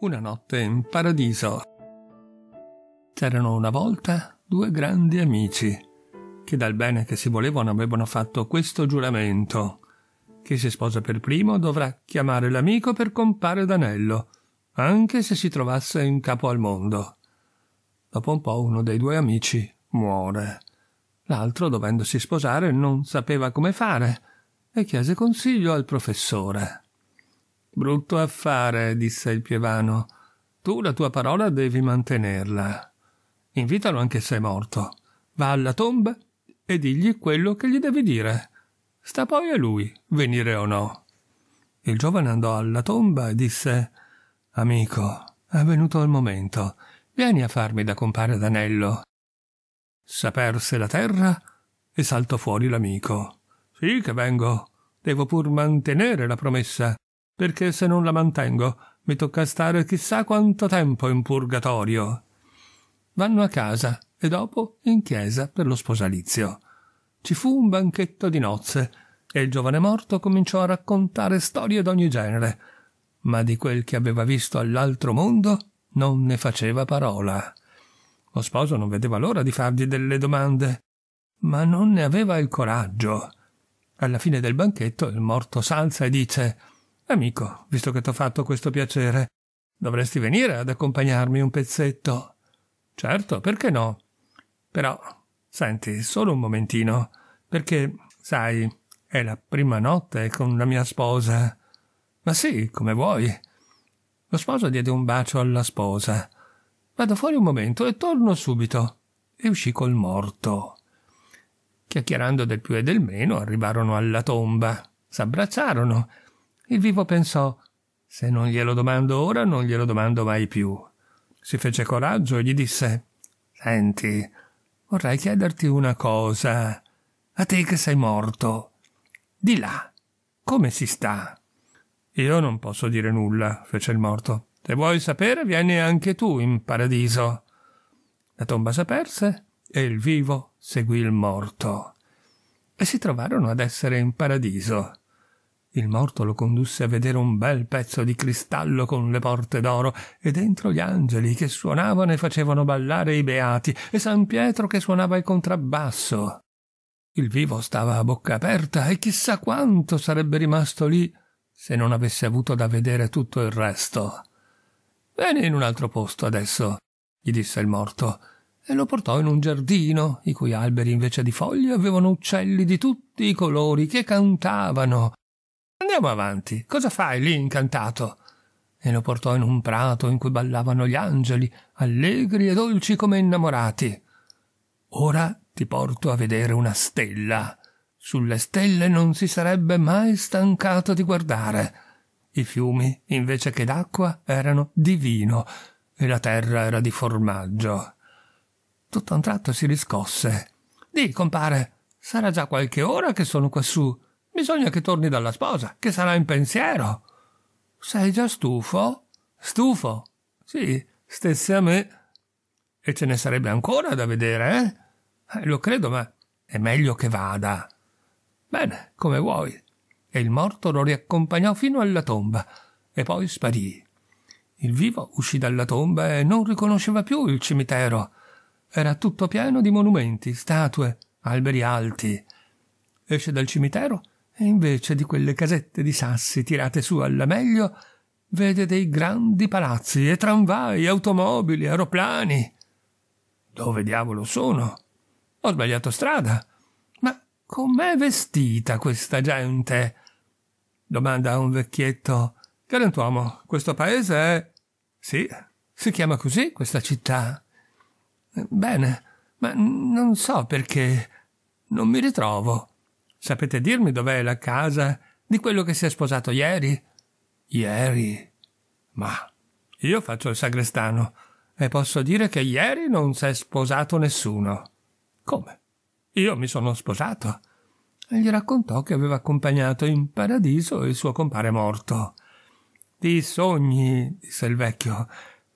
Una notte in paradiso. C'erano una volta due grandi amici, che dal bene che si volevano avevano fatto questo giuramento. Chi si sposa per primo dovrà chiamare l'amico per compare d'anello, anche se si trovasse in capo al mondo. Dopo un po' uno dei due amici muore. L'altro, dovendosi sposare, non sapeva come fare e chiese consiglio al professore. Brutto affare, disse il pievano. Tu la tua parola devi mantenerla. Invitalo anche se è morto. Va alla tomba e digli quello che gli devi dire. Sta poi a lui, venire o no. Il giovane andò alla tomba e disse Amico, è venuto il momento. Vieni a farmi da compare d'anello. Saperse la terra e saltò fuori l'amico. Sì che vengo. Devo pur mantenere la promessa perché se non la mantengo mi tocca stare chissà quanto tempo in purgatorio. Vanno a casa e dopo in chiesa per lo sposalizio. Ci fu un banchetto di nozze e il giovane morto cominciò a raccontare storie d'ogni genere, ma di quel che aveva visto all'altro mondo non ne faceva parola. Lo sposo non vedeva l'ora di fargli delle domande, ma non ne aveva il coraggio. Alla fine del banchetto il morto s'alza e dice Amico, visto che t'ho fatto questo piacere, dovresti venire ad accompagnarmi un pezzetto. Certo, perché no? Però, senti, solo un momentino, perché, sai, è la prima notte con la mia sposa. Ma sì, come vuoi. Lo sposo diede un bacio alla sposa. Vado fuori un momento e torno subito. E uscì col morto. Chiacchierando del più e del meno, arrivarono alla tomba, s'abbracciarono il vivo pensò Se non glielo domando ora, non glielo domando mai più. Si fece coraggio e gli disse Senti, vorrei chiederti una cosa. A te che sei morto. Di là, come si sta? Io non posso dire nulla, fece il morto. Se vuoi sapere, vieni anche tu in paradiso. La tomba s'aperse e il vivo seguì il morto. E si trovarono ad essere in paradiso. Il morto lo condusse a vedere un bel pezzo di cristallo con le porte d'oro e dentro gli angeli che suonavano e facevano ballare i beati e San Pietro che suonava il contrabbasso. Il vivo stava a bocca aperta e chissà quanto sarebbe rimasto lì se non avesse avuto da vedere tutto il resto. Vieni in un altro posto adesso, gli disse il morto, e lo portò in un giardino, i cui alberi invece di foglie avevano uccelli di tutti i colori che cantavano Andiamo avanti. Cosa fai lì incantato? E lo portò in un prato in cui ballavano gli angeli, allegri e dolci come innamorati. Ora ti porto a vedere una stella. Sulle stelle non si sarebbe mai stancato di guardare. I fiumi, invece che d'acqua, erano di vino e la terra era di formaggio. Tutto a un tratto si riscosse. Dì, compare, sarà già qualche ora che sono quassù. Bisogna che torni dalla sposa, che sarà in pensiero. Sei già stufo? Stufo? Sì, stesse a me. E ce ne sarebbe ancora da vedere, eh? eh lo credo, ma è meglio che vada. Bene, come vuoi. E il morto lo riaccompagnò fino alla tomba, e poi sparì. Il vivo uscì dalla tomba e non riconosceva più il cimitero. Era tutto pieno di monumenti, statue, alberi alti. Esce dal cimitero e invece di quelle casette di sassi tirate su alla meglio, vede dei grandi palazzi e tramvai, automobili, aeroplani. Dove diavolo sono? Ho sbagliato strada. Ma com'è vestita questa gente? domanda a un vecchietto. Galantuomo, questo paese è. Sì, si chiama così questa città. Bene, ma non so perché. Non mi ritrovo. Sapete dirmi dov'è la casa di quello che si è sposato ieri? Ieri? Ma io faccio il sagrestano e posso dire che ieri non si è sposato nessuno. Come? Io mi sono sposato. E gli raccontò che aveva accompagnato in paradiso il suo compare morto. Di sogni, disse il vecchio.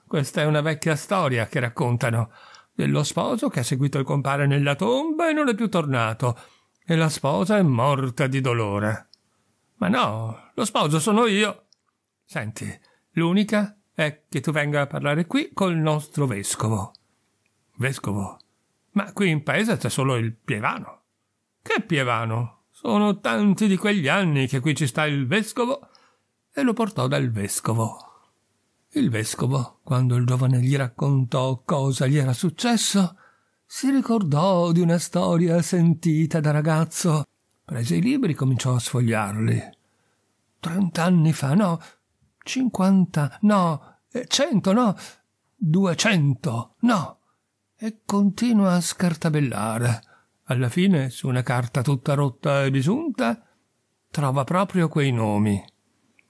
Questa è una vecchia storia che raccontano dello sposo che ha seguito il compare nella tomba e non è più tornato e la sposa è morta di dolore. Ma no, lo sposo sono io. Senti, l'unica è che tu venga a parlare qui col nostro vescovo. Vescovo? Ma qui in paese c'è solo il pievano. Che pievano? Sono tanti di quegli anni che qui ci sta il vescovo. E lo portò dal vescovo. Il vescovo, quando il giovane gli raccontò cosa gli era successo, si ricordò di una storia sentita da ragazzo. Prese i libri e cominciò a sfogliarli. Trent'anni fa, no. Cinquanta, no. Eh, cento, no. Duecento, no. E continua a scartabellare. Alla fine, su una carta tutta rotta e bisunta, trova proprio quei nomi.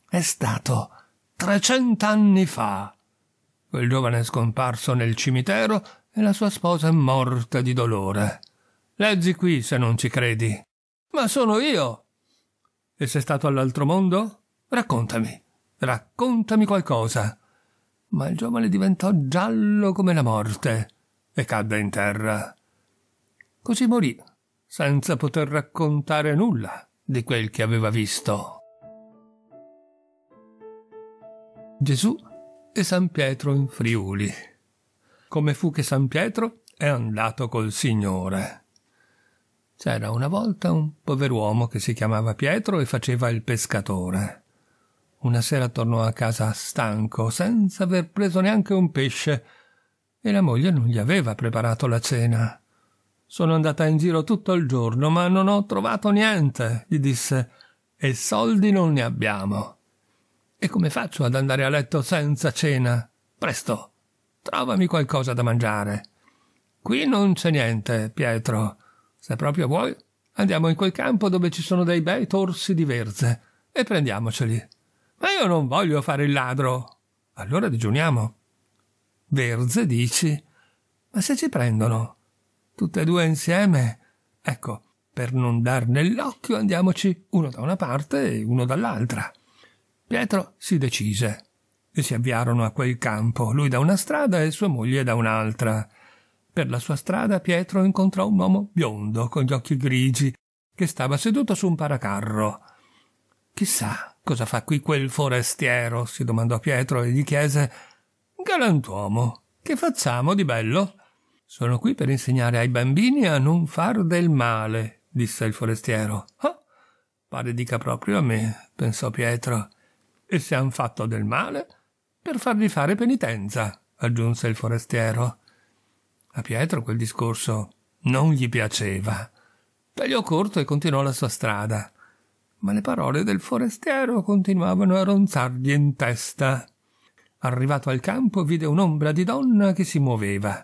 È stato trecent'anni fa. Quel giovane scomparso nel cimitero e la sua sposa è morta di dolore. Leggi qui se non ci credi. Ma sono io! E sei stato all'altro mondo? Raccontami, raccontami qualcosa. Ma il giovane diventò giallo come la morte e cadde in terra. Così morì, senza poter raccontare nulla di quel che aveva visto. Gesù e San Pietro in Friuli come fu che San Pietro è andato col Signore. C'era una volta un pover'uomo che si chiamava Pietro e faceva il pescatore. Una sera tornò a casa stanco, senza aver preso neanche un pesce, e la moglie non gli aveva preparato la cena. Sono andata in giro tutto il giorno, ma non ho trovato niente, gli disse, e soldi non ne abbiamo. E come faccio ad andare a letto senza cena? Presto, Trovami qualcosa da mangiare. Qui non c'è niente, Pietro. Se proprio vuoi, andiamo in quel campo dove ci sono dei bei torsi di verze e prendiamoceli. Ma io non voglio fare il ladro. Allora digiuniamo. Verze, dici? Ma se ci prendono? Tutte e due insieme? Ecco, per non dar nell'occhio andiamoci uno da una parte e uno dall'altra. Pietro si decise e si avviarono a quel campo, lui da una strada e sua moglie da un'altra. Per la sua strada Pietro incontrò un uomo biondo con gli occhi grigi che stava seduto su un paracarro. Chissà cosa fa qui quel forestiero, si domandò Pietro e gli chiese Galantuomo, che facciamo di bello? Sono qui per insegnare ai bambini a non far del male, disse il forestiero. Ah, pare dica proprio a me, pensò Pietro. E se han fatto del male, per fargli fare penitenza, aggiunse il forestiero. A Pietro quel discorso non gli piaceva. Tagliò corto e continuò la sua strada. Ma le parole del forestiero continuavano a ronzargli in testa. Arrivato al campo vide un'ombra di donna che si muoveva.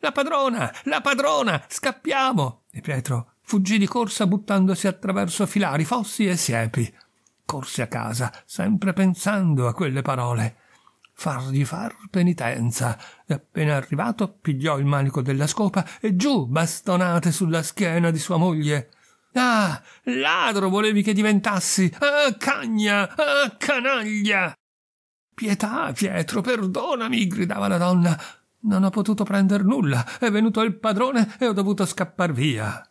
La padrona! La padrona! Scappiamo! E Pietro fuggì di corsa buttandosi attraverso filari, fossi e siepi. Corse a casa, sempre pensando a quelle parole fargli far penitenza e appena arrivato pigliò il manico della scopa e giù bastonate sulla schiena di sua moglie ah ladro volevi che diventassi ah cagna ah canaglia pietà pietro perdonami gridava la donna non ho potuto prender nulla è venuto il padrone e ho dovuto scappar via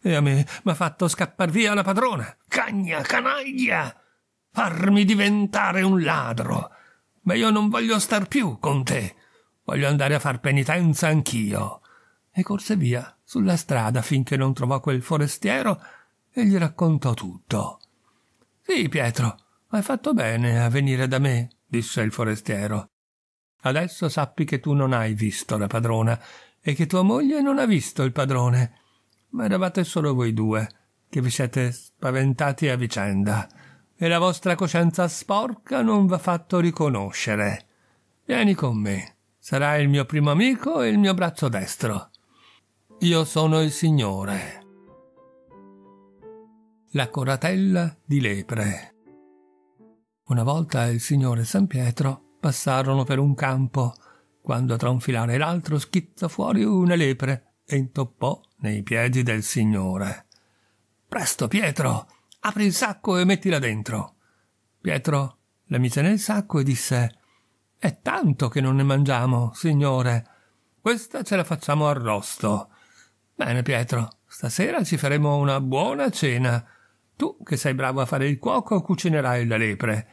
e a me m'ha fatto scappar via la padrona. Cagna, canaglia! Farmi diventare un ladro! ma io non voglio star più con te. Voglio andare a far penitenza anch'io. E corse via sulla strada finché non trovò quel forestiero e gli raccontò tutto. Sì, Pietro, hai fatto bene a venire da me, disse il forestiero. Adesso sappi che tu non hai visto la padrona e che tua moglie non ha visto il padrone. Ma eravate solo voi due, che vi siete spaventati a vicenda e la vostra coscienza sporca non v'ha fatto riconoscere. Vieni con me, sarai il mio primo amico e il mio braccio destro. Io sono il Signore. La coratella di lepre. Una volta il Signore e San Pietro passarono per un campo, quando tra un filare e l'altro schizzò fuori una lepre e intoppò nei piedi del Signore. Presto, Pietro, Apri il sacco e mettila dentro. Pietro la mise nel sacco e disse È tanto che non ne mangiamo, signore. Questa ce la facciamo arrosto. Bene, Pietro, stasera ci faremo una buona cena. Tu, che sei bravo a fare il cuoco, cucinerai la lepre.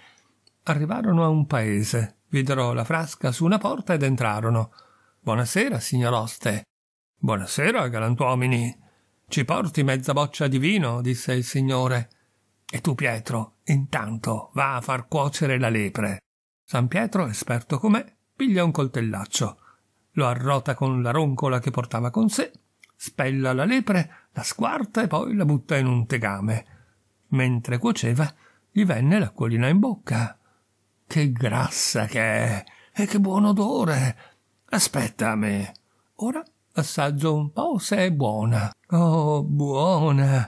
Arrivarono a un paese, videro la frasca su una porta ed entrarono. Buonasera, signor oste. Buonasera, galantuomini. Ci porti mezza boccia di vino, disse il signore. E tu, Pietro, intanto va a far cuocere la lepre. San Pietro, esperto com'è, piglia un coltellaccio, lo arrota con la roncola che portava con sé, spella la lepre, la squarta e poi la butta in un tegame. Mentre cuoceva, gli venne l'acquolina in bocca. Che grassa che è! E che buon odore! Aspetta a me. Ora assaggio un po' se è buona. Oh, buona!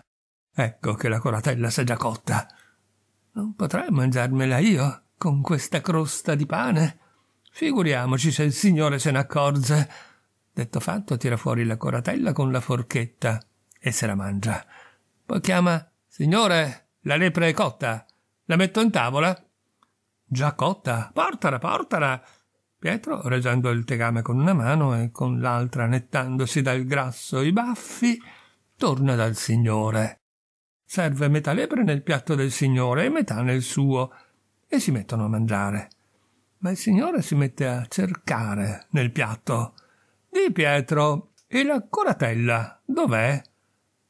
Ecco che la coratella s'è già cotta. Non potrei mangiarmela io, con questa crosta di pane. Figuriamoci se il signore se ne accorge. Detto fatto, tira fuori la coratella con la forchetta e se la mangia. Poi chiama Signore, la lepre è cotta. La metto in tavola? Già cotta. Portala, portala. Pietro, regendo il tegame con una mano e con l'altra nettandosi dal grasso i baffi, torna dal signore. Serve metà lepre nel piatto del Signore e metà nel suo, e si mettono a mangiare. Ma il Signore si mette a cercare nel piatto. Di Pietro, e la coratella dov'è?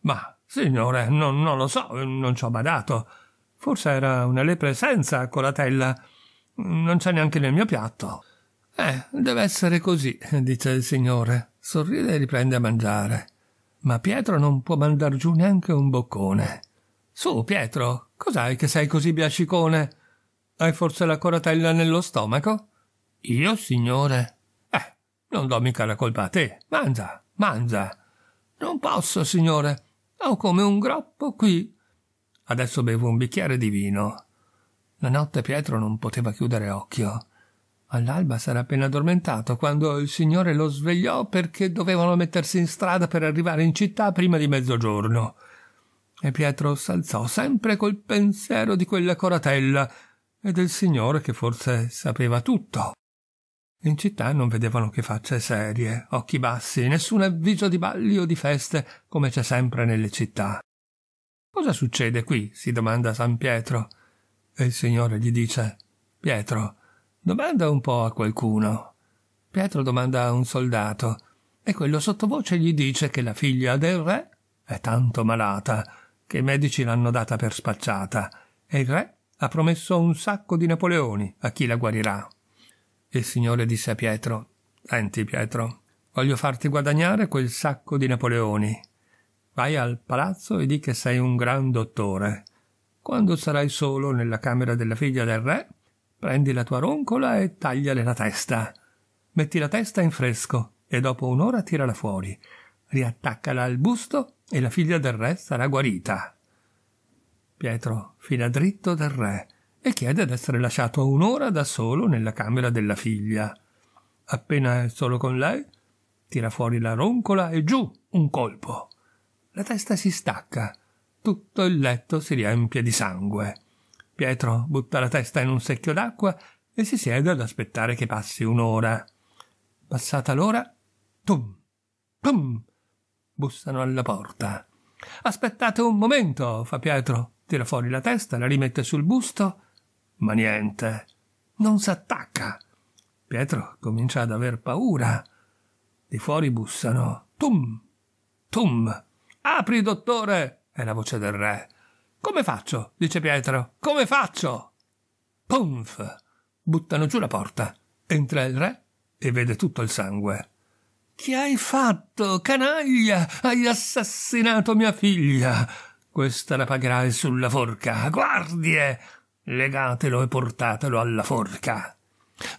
Ma, signore, non, non lo so, non ci ho badato. Forse era una lepre senza coratella. Non c'è neanche nel mio piatto. Eh, deve essere così, dice il signore. Sorride e riprende a mangiare. Ma Pietro non può mandar giù neanche un boccone. Su, Pietro, cos'hai che sei così biascicone? Hai forse la coratella nello stomaco? Io, signore? Eh, non do mica la colpa a te. Mangia, mangia. Non posso, signore. Ho come un groppo qui. Adesso bevo un bicchiere di vino. La notte Pietro non poteva chiudere occhio. All'alba s'era appena addormentato quando il signore lo svegliò perché dovevano mettersi in strada per arrivare in città prima di mezzogiorno. E Pietro s'alzò sempre col pensiero di quella coratella e del signore che forse sapeva tutto. In città non vedevano che facce serie, occhi bassi, nessun avviso di balli o di feste come c'è sempre nelle città. Cosa succede qui? si domanda San Pietro. E il Signore gli dice Pietro, domanda un po' a qualcuno. Pietro domanda a un soldato, e quello sottovoce gli dice che la figlia del re è tanto malata che i medici l'hanno data per spacciata, e il re ha promesso un sacco di Napoleoni a chi la guarirà. Il signore disse a Pietro Senti, Pietro, voglio farti guadagnare quel sacco di Napoleoni. Vai al palazzo e di che sei un gran dottore. Quando sarai solo nella camera della figlia del re, prendi la tua roncola e tagliale la testa. Metti la testa in fresco e dopo un'ora tirala fuori. Riattaccala al busto e la figlia del re sarà guarita. Pietro fila dritto dal re e chiede ad essere lasciato un'ora da solo nella camera della figlia. Appena è solo con lei, tira fuori la roncola e giù un colpo. La testa si stacca, tutto il letto si riempie di sangue. Pietro butta la testa in un secchio d'acqua e si siede ad aspettare che passi un'ora. Passata l'ora, tum, tum, Bussano alla porta. Aspettate un momento, fa Pietro. Tira fuori la testa, la rimette sul busto, ma niente. Non s'attacca. Pietro comincia ad aver paura. Di fuori bussano. Tum! Tum! Apri, dottore! è la voce del re. Come faccio? dice Pietro. Come faccio? Punf! Buttano giù la porta. Entra il re e vede tutto il sangue. Che hai fatto, canaglia? Hai assassinato mia figlia. Questa la pagherai sulla forca. Guardie! Legatelo e portatelo alla forca.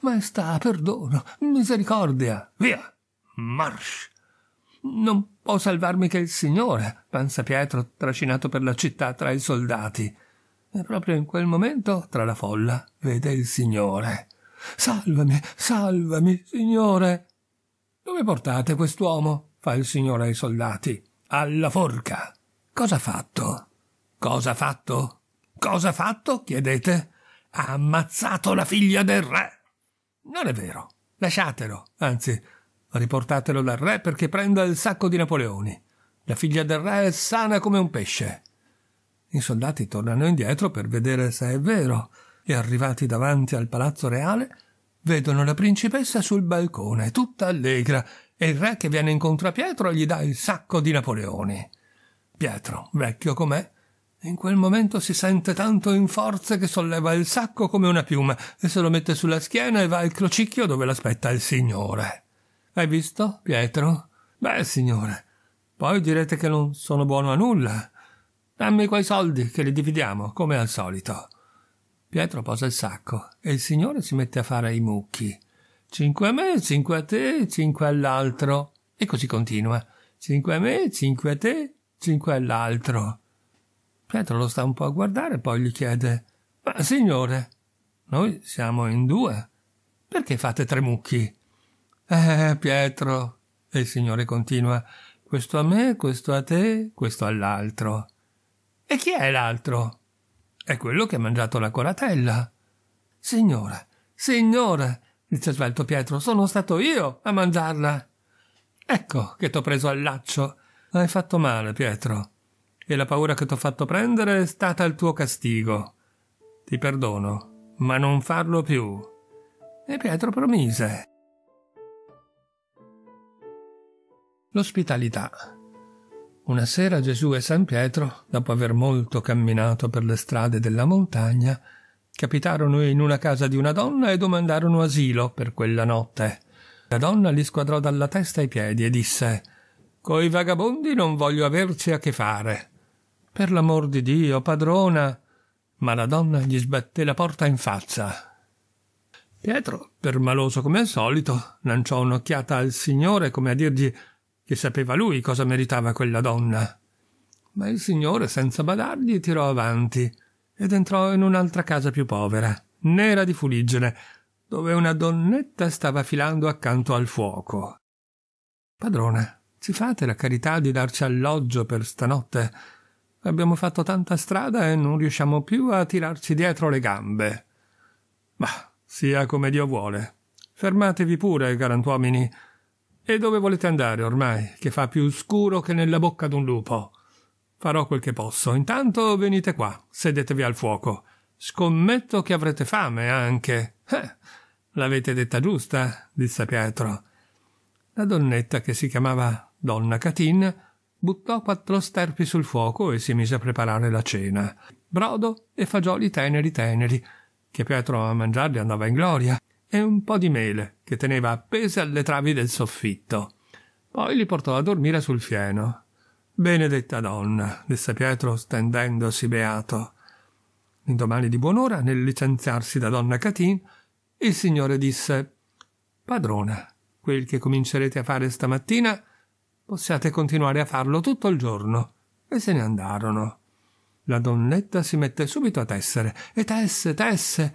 Maestà, perdono, misericordia. Via! Marsh! Non può salvarmi che il Signore, pensa Pietro, trascinato per la città tra i soldati. E proprio in quel momento, tra la folla, vede il Signore. Salvami, salvami, Signore! Dove portate quest'uomo? fa il signore ai soldati. Alla forca. Cosa ha fatto? Cosa ha fatto? Cosa ha fatto? chiedete. Ha ammazzato la figlia del re. Non è vero. Lasciatelo. Anzi, riportatelo dal re perché prenda il sacco di Napoleoni. La figlia del re è sana come un pesce. I soldati tornano indietro per vedere se è vero e arrivati davanti al palazzo reale vedono la principessa sul balcone, tutta allegra, e il re che viene incontro a Pietro gli dà il sacco di Napoleoni. Pietro, vecchio com'è, in quel momento si sente tanto in forza che solleva il sacco come una piuma e se lo mette sulla schiena e va al crocicchio dove l'aspetta il signore. Hai visto, Pietro? Beh, signore, poi direte che non sono buono a nulla. Dammi quei soldi che li dividiamo, come al solito. Pietro posa il sacco e il signore si mette a fare i mucchi. Cinque a me, cinque a te, cinque all'altro. E così continua. Cinque a me, cinque a te, cinque all'altro. Pietro lo sta un po' a guardare, poi gli chiede: Ma signore, noi siamo in due. Perché fate tre mucchi? Eh, Pietro. E il signore continua: Questo a me, questo a te, questo all'altro. E chi è l'altro? È quello che ha mangiato la coratella. Signora, signora, disse svelto Pietro, sono stato io a mangiarla. Ecco che t'ho preso al laccio. Hai fatto male, Pietro. E la paura che t'ho fatto prendere è stata il tuo castigo. Ti perdono, ma non farlo più. E Pietro promise. L'ospitalità una sera Gesù e San Pietro, dopo aver molto camminato per le strade della montagna, capitarono in una casa di una donna e domandarono asilo per quella notte. La donna li squadrò dalla testa ai piedi e disse Coi vagabondi non voglio averci a che fare. Per l'amor di Dio, padrona. Ma la donna gli sbatté la porta in faccia. Pietro, permaloso come al solito, lanciò un'occhiata al Signore come a dirgli che sapeva lui cosa meritava quella donna. Ma il signore, senza badargli, tirò avanti ed entrò in un'altra casa più povera, nera di fuliggine, dove una donnetta stava filando accanto al fuoco. Padrona, ci fate la carità di darci alloggio per stanotte? Abbiamo fatto tanta strada e non riusciamo più a tirarci dietro le gambe. Ma sia come Dio vuole. Fermatevi pure, galantuomini. E dove volete andare ormai, che fa più scuro che nella bocca d'un lupo? Farò quel che posso. Intanto venite qua, sedetevi al fuoco. Scommetto che avrete fame anche. Eh, l'avete detta giusta, disse Pietro. La donnetta, che si chiamava Donna Catin, buttò quattro sterpi sul fuoco e si mise a preparare la cena. Brodo e fagioli teneri teneri, che Pietro a mangiarli andava in gloria, e un po di mele che teneva appese alle travi del soffitto. Poi li portò a dormire sul fieno. Benedetta donna, disse Pietro stendendosi beato. L'indomani di buon'ora, nel licenziarsi da donna Catin, il signore disse Padrona, quel che comincerete a fare stamattina possiate continuare a farlo tutto il giorno. E se ne andarono. La donnetta si mette subito a tessere e tesse, tesse,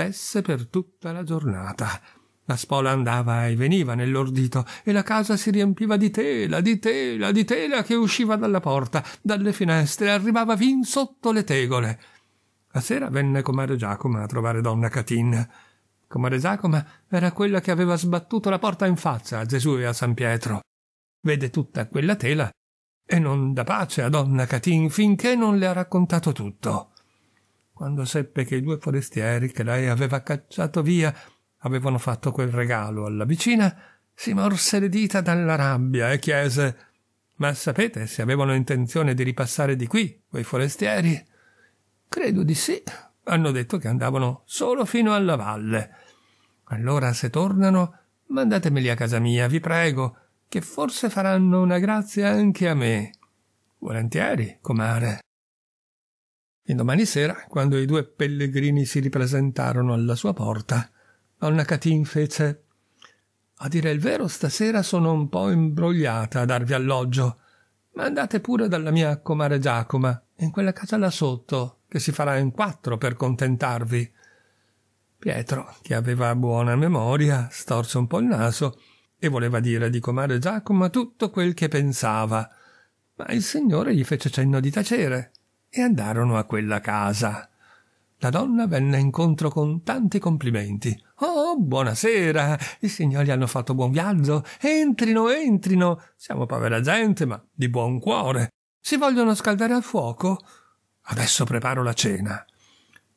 stesse per tutta la giornata. La spola andava e veniva nell'ordito e la casa si riempiva di tela, di tela, di tela che usciva dalla porta, dalle finestre, arrivava fin sotto le tegole. La sera venne comare Giacomo a trovare donna Catin. Comare Giacomo era quella che aveva sbattuto la porta in faccia a Gesù e a San Pietro. Vede tutta quella tela e non dà pace a donna Catin finché non le ha raccontato tutto quando seppe che i due forestieri che lei aveva cacciato via avevano fatto quel regalo alla vicina, si morse le dita dalla rabbia e chiese Ma sapete se avevano intenzione di ripassare di qui, quei forestieri? Credo di sì. Hanno detto che andavano solo fino alla valle. Allora, se tornano, mandatemeli a casa mia, vi prego, che forse faranno una grazia anche a me. Volentieri, comare domani sera, quando i due pellegrini si ripresentarono alla sua porta, Anna Catin fece A dire il vero, stasera sono un po' imbrogliata a darvi alloggio, ma andate pure dalla mia comare Giacoma, in quella casa là sotto, che si farà in quattro per contentarvi. Pietro, che aveva buona memoria, storse un po' il naso e voleva dire di comare Giacomo tutto quel che pensava, ma il Signore gli fece cenno di tacere e andarono a quella casa. La donna venne incontro con tanti complimenti. Oh, buonasera! I signori hanno fatto buon viaggio. Entrino, entrino! Siamo povera gente, ma di buon cuore. Si vogliono scaldare al fuoco? Adesso preparo la cena.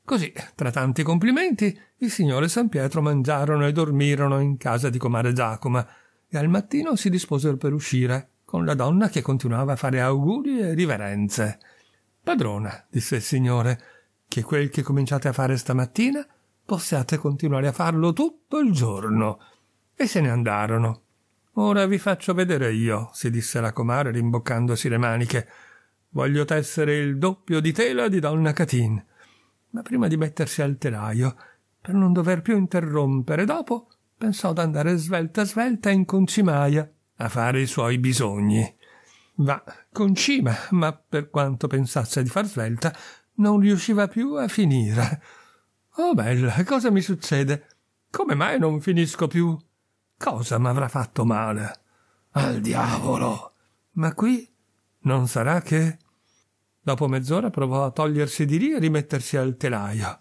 Così, tra tanti complimenti, il signore San Pietro mangiarono e dormirono in casa di comare Giacoma e al mattino si disposero per uscire, con la donna che continuava a fare auguri e riverenze. Padrona, disse il Signore, che quel che cominciate a fare stamattina possiate continuare a farlo tutto il giorno. E se ne andarono. Ora vi faccio vedere io, si disse la comare rimboccandosi le maniche. Voglio tessere il doppio di tela di donna Catin. Ma prima di mettersi al telaio, per non dover più interrompere dopo, pensò d'andare svelta svelta in concimaia a fare i suoi bisogni. Va con Cima, ma per quanto pensasse di far svelta, non riusciva più a finire. Oh bella, cosa mi succede? Come mai non finisco più? Cosa m'avrà fatto male? Al diavolo! Ma qui non sarà che... Dopo mezz'ora provò a togliersi di lì e rimettersi al telaio.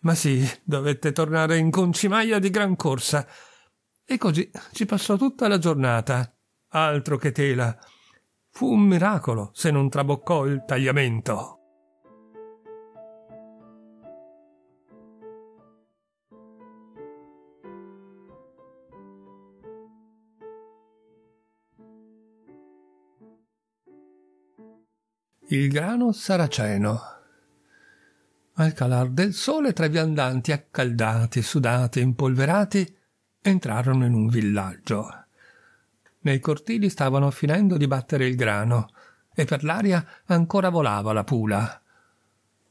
Ma sì, dovette tornare in concimaia di gran corsa. E così ci passò tutta la giornata. Altro che tela. Fu un miracolo se non traboccò il tagliamento. Il grano saraceno. Al calar del sole tre viandanti accaldati, sudati, impolverati entrarono in un villaggio. Nei cortili stavano finendo di battere il grano e per l'aria ancora volava la pula.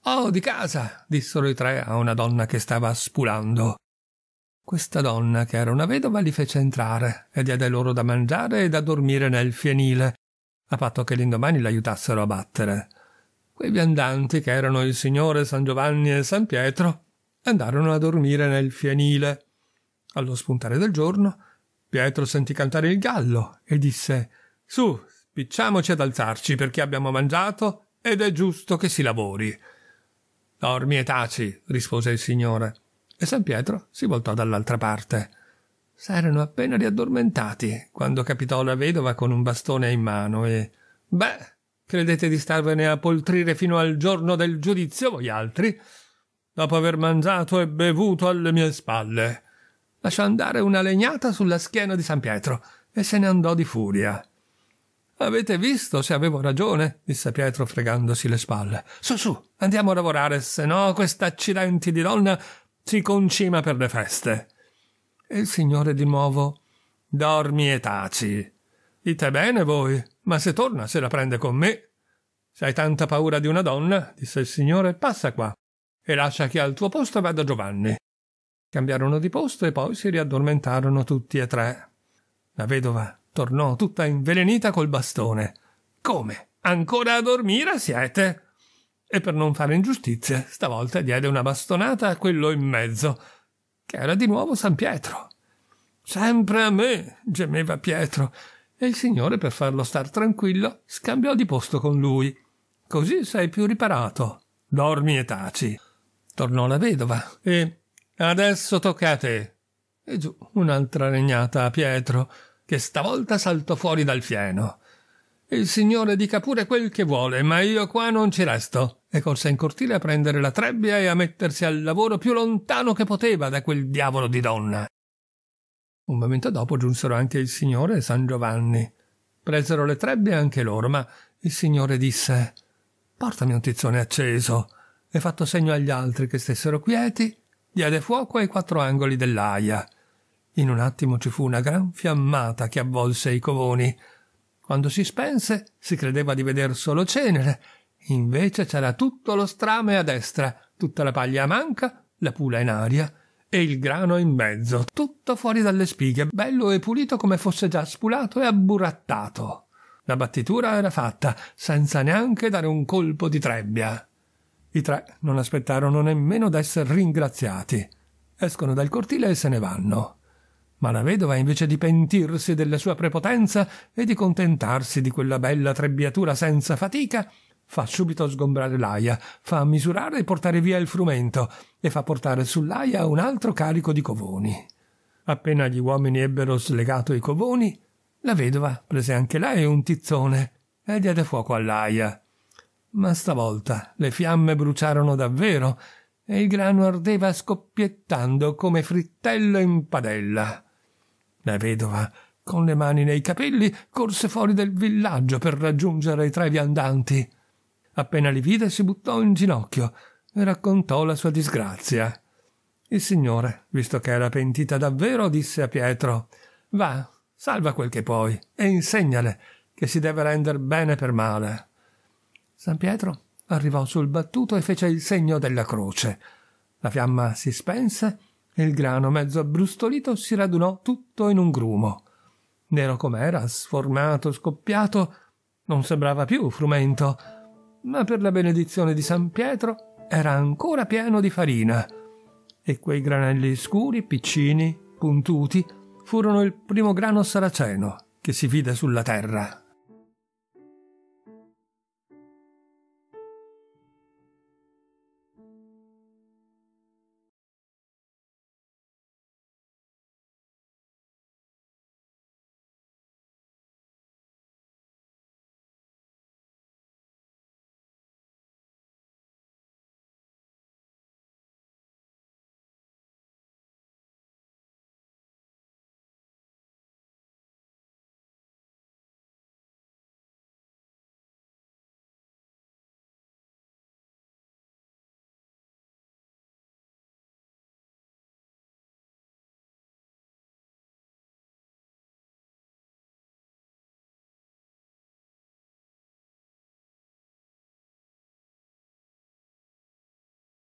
Oh, di casa! dissero i tre a una donna che stava spulando. Questa donna, che era una vedova, li fece entrare e diede loro da mangiare e da dormire nel fienile, a patto che l'indomani l'aiutassero a battere. Quei viandanti, che erano il signore San Giovanni e San Pietro, andarono a dormire nel fienile. Allo spuntare del giorno Pietro sentì cantare il gallo e disse Su, spicciamoci ad alzarci perché abbiamo mangiato ed è giusto che si lavori. Dormi e taci, rispose il signore. E San Pietro si voltò dall'altra parte. S'erano appena riaddormentati quando capitò la vedova con un bastone in mano e Beh, credete di starvene a poltrire fino al giorno del giudizio voi altri? Dopo aver mangiato e bevuto alle mie spalle lasciò andare una legnata sulla schiena di San Pietro e se ne andò di furia. Avete visto se avevo ragione? disse Pietro fregandosi le spalle. Su, su, andiamo a lavorare, se no questa accidenti di donna si concima per le feste. E il signore di nuovo dormi e taci. Dite bene voi, ma se torna se la prende con me. Se hai tanta paura di una donna, disse il signore, passa qua e lascia che al tuo posto vada Giovanni. Cambiarono di posto e poi si riaddormentarono tutti e tre. La vedova tornò tutta invelenita col bastone. Come? Ancora a dormire siete? E per non fare ingiustizie, stavolta diede una bastonata a quello in mezzo, che era di nuovo San Pietro. Sempre a me, gemeva Pietro, e il signore, per farlo star tranquillo, scambiò di posto con lui. Così sei più riparato. Dormi e taci. Tornò la vedova e Adesso tocca a te. E giù un'altra regnata a Pietro, che stavolta saltò fuori dal fieno. Il signore dica pure quel che vuole, ma io qua non ci resto. E corse in cortile a prendere la trebbia e a mettersi al lavoro più lontano che poteva da quel diavolo di donna. Un momento dopo giunsero anche il signore e San Giovanni. Presero le trebbie anche loro, ma il signore disse Portami un tizzone acceso. E fatto segno agli altri che stessero quieti, diede fuoco ai quattro angoli dell'aia. In un attimo ci fu una gran fiammata che avvolse i covoni. Quando si spense si credeva di veder solo cenere, invece c'era tutto lo strame a destra, tutta la paglia a manca, la pula in aria e il grano in mezzo, tutto fuori dalle spighe, bello e pulito come fosse già spulato e abburattato. La battitura era fatta, senza neanche dare un colpo di trebbia. I tre non aspettarono nemmeno d'essere ringraziati. Escono dal cortile e se ne vanno. Ma la vedova, invece di pentirsi della sua prepotenza e di contentarsi di quella bella trebbiatura senza fatica, fa subito sgombrare l'aia, fa misurare e portare via il frumento e fa portare sull'aia un altro carico di covoni. Appena gli uomini ebbero slegato i covoni, la vedova prese anche lei un tizzone e diede fuoco all'aia ma stavolta le fiamme bruciarono davvero e il grano ardeva scoppiettando come frittello in padella. La vedova, con le mani nei capelli, corse fuori del villaggio per raggiungere i tre viandanti. Appena li vide si buttò in ginocchio e raccontò la sua disgrazia. Il signore, visto che era pentita davvero, disse a Pietro Va, salva quel che puoi e insegnale che si deve render bene per male. San Pietro arrivò sul battuto e fece il segno della croce. La fiamma si spense e il grano mezzo abbrustolito si radunò tutto in un grumo. Nero com'era, sformato, scoppiato, non sembrava più frumento, ma per la benedizione di San Pietro era ancora pieno di farina. E quei granelli scuri, piccini, puntuti, furono il primo grano saraceno che si vide sulla terra.